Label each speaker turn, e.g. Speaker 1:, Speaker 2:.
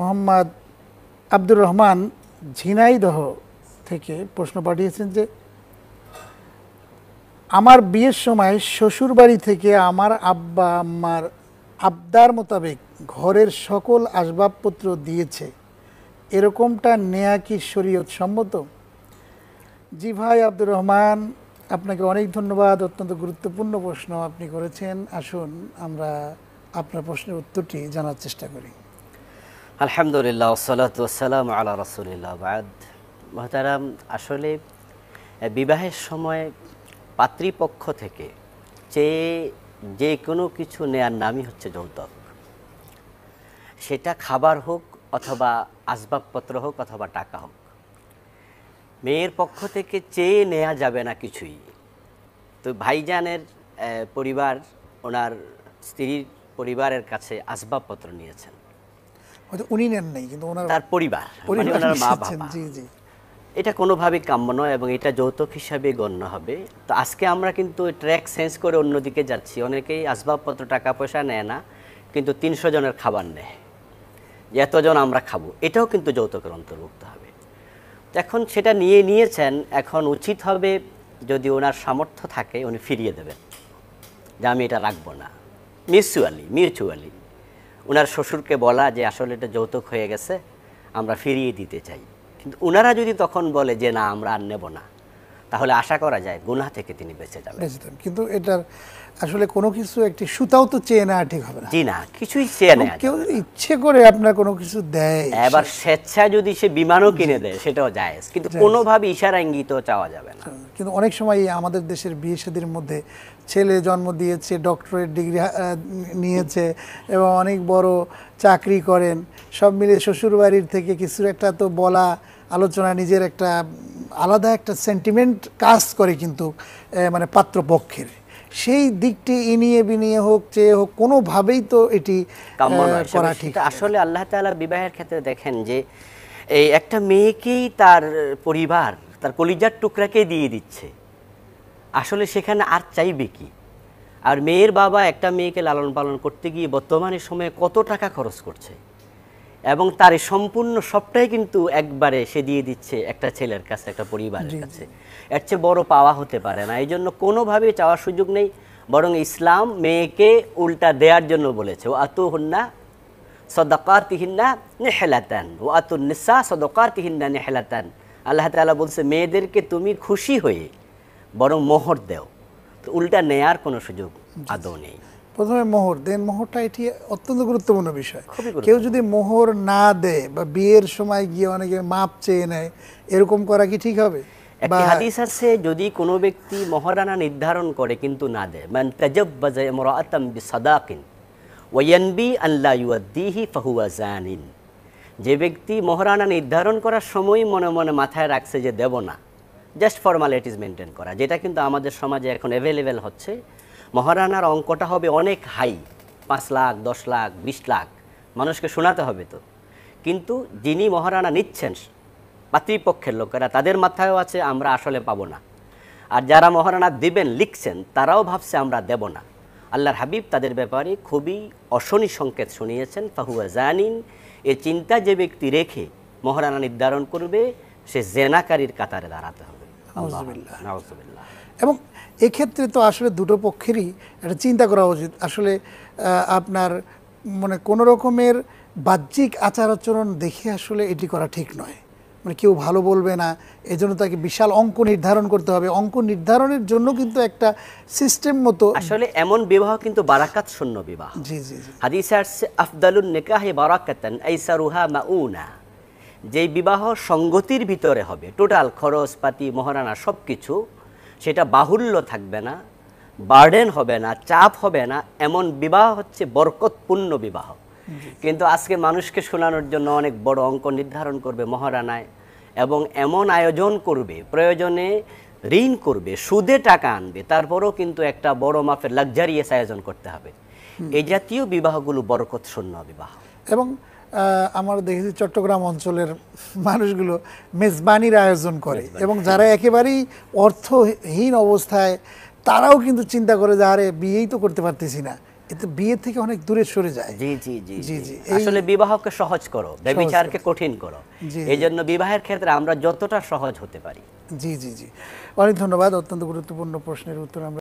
Speaker 1: মোহাম্মদ আব্দুর রহমান ঝিনাইদহ থেকে প্রশ্ন পাঠিয়েছেন যে আমার বিয়ের সময় শ্বশুর বাড়ি থেকে আমার আব্বা আম্মার আবদার মোতাবেক ঘরের সকল আসবাবপত্র দিয়েছে এরকমটা নেয়া কি শরীয়ত সম্মত জি ভাই আব্দুর রহমান আপনাকে অনেক ধন্যবাদ অত্যন্ত গুরুত্বপূর্ণ প্রশ্ন আপনি করেছেন আসুন আমরা আপনার প্রশ্নের উত্তরটি জানার চেষ্টা করি
Speaker 2: আলহামদুলিল্লাহ সালাতাম আলা রসুলিল্লাহ বাদ মহতারাম আসলে বিবাহের সময় পাতৃপক্ষ থেকে যে যে কোনো কিছু নেয়ার নামই হচ্ছে যৌতুক সেটা খাবার হোক অথবা আসবাবপত্র হোক অথবা টাকা হোক মেয়ের পক্ষ থেকে চেয়ে নেওয়া যাবে না কিছুই তো ভাইজানের পরিবার ওনার স্ত্রীর পরিবারের কাছে আসবাবপত্র নিয়েছেন
Speaker 1: হয়তো উনি নেন নাই কিন্তু ওনার তার
Speaker 2: পরিবার মানে ওনার মা বাবা জি জি এটা কোনোভাবেই কাম্য নয় এবং এটা যৌতুক হিসাবে গণ্য হবে তো আজকে আমরা কিন্তু ট্র্যাক সেন্স করে অন্যদিকে যাচ্ছি অনেকেই আসবাবপত্র টাকা পয়সা নেয় না কিন্তু তিনশো জনের খাবার নেয় যে এতজন আমরা খাবো এটাও কিন্তু যৌতুকের অন্তর্ভুক্ত হবে এখন সেটা নিয়ে নিয়েছেন এখন উচিত হবে যদি ওনার সামর্থ্য থাকে উনি ফিরিয়ে দেবেন যে আমি এটা রাখবো না মিউচুয়ালি মিউচুয়ালি ওনার শ্বশুরকে বলা যে আসলে এটা যৌতুক হয়ে গেছে আমরা ফিরিয়ে দিতে চাই কিন্তু ওনারা যদি তখন বলে যে না আমরা আর নেব না তাহলে আশা করা যায় গুনা থেকে তিনি বেঁচে যাবেন
Speaker 1: কিন্তু এটার আসলে কোনো কিছু একটি সুতাও তো চেয়ে নেওয়া ঠিক হবে
Speaker 2: জি না কিছুই চেয়ে নেয় কেউ
Speaker 1: ইচ্ছে করে আপনার কোনো কিছু
Speaker 2: দেয় এবার স্বেচ্ছা যদি সে বিমানও কিনে দেয় সেটাও জায়েজ কিন্তু কোনোভাবে ইশারা ইঙ্গিতও চাওয়া যাবে না
Speaker 1: কিন্তু অনেক সময় আমাদের দেশের বিয়ে মধ্যে ছেলে জন্ম দিয়েছে ডক্টরেট ডিগ্রি নিয়েছে এবং অনেক বড় চাকরি করেন সব মিলে শ্বশুরবাড়ির থেকে কিছু একটা তো বলা আলোচনা নিজের একটা আলাদা একটা সেন্টিমেন্ট কাজ করে কিন্তু মানে পাত্রপক্ষের সেই দিকটি ইনিয়ে বিনিয়ে হোক চেয়ে হোক কোনোভাবেই তো এটি
Speaker 2: করা ঠিক আসলে আল্লাহ তালার বিবাহের ক্ষেত্রে দেখেন যে এই একটা মেয়েকেই তার পরিবার তার কলিজার টুকরাকে দিয়ে দিচ্ছে আসলে সেখানে আর চাইবে কি আর মেয়ের বাবা একটা মেয়েকে লালন পালন করতে গিয়ে বর্তমানে সময়ে কত টাকা খরচ করছে এবং তার সম্পূর্ণ সবটাই কিন্তু একবারে সে দিয়ে দিচ্ছে একটা ছেলের কাছে একটা পরিবারের কাছে এর চেয়ে বড় পাওয়া হতে পারে না এই জন্য কোনোভাবে চাওয়ার সুযোগ নেই বরং ইসলাম মেয়েকে উল্টা দেওয়ার জন্য বলেছে ও আতু হন্না সদাকার তিহিন্না নেহেলাতান ও আতুর নিঃসা সদকার তিহিন্না নেহেলাতান আল্লাহ তালা বলছে মেয়েদেরকে তুমি খুশি হয়ে বরং মোহর দেও তো উল্টা নেয়ার কোনো সুযোগ আদৌ নেই
Speaker 1: প্রথমে মোহর দেন মোহরটা এটি অত্যন্ত গুরুত্বপূর্ণ বিষয় কেউ যদি মোহর না দেয় বা বিয়ের সময় গিয়ে অনেকে মাপ চেয়ে নেয় এরকম করা কি ঠিক হবে হাদিস
Speaker 2: আছে যদি কোনো ব্যক্তি মহারানা নির্ধারণ করে কিন্তু না দেয় মান তাজাব্বাজা ইমরাআতাম বিসাদাকিন ওয়ানবি আল্লা ইউদ্দিহি ফাহুয়া জানিন যে ব্যক্তি মহারানা নির্ধারণ করার সময় মনে মনে মাথায় রাখছে যে দেব না জাস্ট ফর্মালিটিস মেনটেন করা যেটা কিন্তু আমাদের সমাজে এখন অ্যাভেলেবেল হচ্ছে মহারানার অঙ্কটা হবে অনেক হাই পাঁচ লাখ দশ লাখ বিশ লাখ মানুষকে শোনাতে হবে তো কিন্তু যিনি মহারানা নিচ্ছেন পাতৃপক্ষের লোকেরা তাদের মাথায়ও আছে আমরা আসলে পাবো না আর যারা মহারানা দিবেন লিখছেন তারাও ভাবছে আমরা দেব না আল্লাহর হাবিব তাদের ব্যাপারে খুবই অশনি সংকেত শুনিয়েছেন ফাহুয়া জানিন এ চিন্তা যে ব্যক্তি রেখে মহারানা নির্ধারণ করবে সে জেনাকারীর কাতারে দাঁড়াতে হবে
Speaker 1: এবং এক্ষেত্রে তো আসলে দুটো পক্ষেরই একটা চিন্তা করা উচিত আসলে আপনার মানে কোনো রকমের বাহ্যিক আচার আচরণ দেখে আসলে এটি করা ঠিক নয় মানে কেউ ভালো বলবে না এজন্য তাকে বিশাল অঙ্ক নির্ধারণ করতে হবে অঙ্ক নির্ধারণের জন্য কিন্তু একটা সিস্টেম মতো আসলে
Speaker 2: এমন বিবাহ কিন্তু বারাকাত শূন্য বিবাহ জি জি হাদিসে আসছে আফদালুন নিকাহে বারাকাতান আইসারুহা মাউনা যে বিবাহ সঙ্গতির ভিতরে হবে টোটাল খরচপাতি মহারানা সব কিছু সেটা বাহুল্য থাকবে না বার্ডেন হবে না চাপ হবে না এমন বিবাহ হচ্ছে বরকতপূর্ণ বিবাহ কিন্তু আজকে মানুষকে শোনানোর জন্য অনেক বড় অঙ্ক নির্ধারণ করবে মহারানায় এবং এমন আয়োজন করবে প্রয়োজনে ঋণ করবে সুদে টাকা আনবে তারপরও কিন্তু একটা বড় মাপের লাক্সারিয়াস আয়োজন করতে হবে এই জাতীয় বিবাহগুলো বরকত শূন্য বিবাহ এবং
Speaker 1: আমরা দেখেছি চট্টগ্রাম অঞ্চলের মানুষগুলো মেজবানির আয়োজন করে এবং হ্যাঁ। যারা একেবারেই অর্থহীন অবস্থায় তারাও কিন্তু চিন্তা করে যে আরে বিয়েই তো করতে পারতেছি না এতে বিয়ের থেকে অনেক দূরে সরে যায়
Speaker 2: জি জি জি জি জি আসলে বিবাহকে সহজ করো ব্যভিচারকে কঠিন করো এই জন্য বিবাহের ক্ষেত্রে আমরা যতটা সহজ হতে পারি জি জি
Speaker 1: জি অনেক ধন্যবাদ অত্যন্ত গুরুত্বপূর্ণ প্রশ্নের উত্তর আমরা